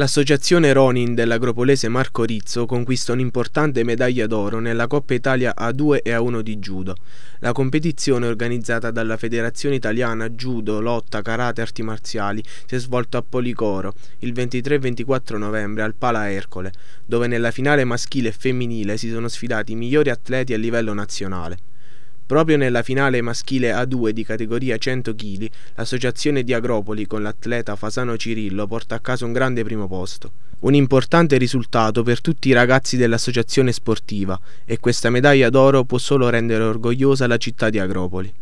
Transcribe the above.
L'associazione Ronin dell'agropolese Marco Rizzo conquista un'importante medaglia d'oro nella Coppa Italia A2 e A1 di judo. La competizione organizzata dalla Federazione Italiana Judo, Lotta, Karate e Arti Marziali si è svolta a Policoro il 23 e 24 novembre al Pala Ercole, dove nella finale maschile e femminile si sono sfidati i migliori atleti a livello nazionale. Proprio nella finale maschile A2 di categoria 100 kg, l'associazione di Agropoli con l'atleta Fasano Cirillo porta a casa un grande primo posto. Un importante risultato per tutti i ragazzi dell'associazione sportiva e questa medaglia d'oro può solo rendere orgogliosa la città di Agropoli.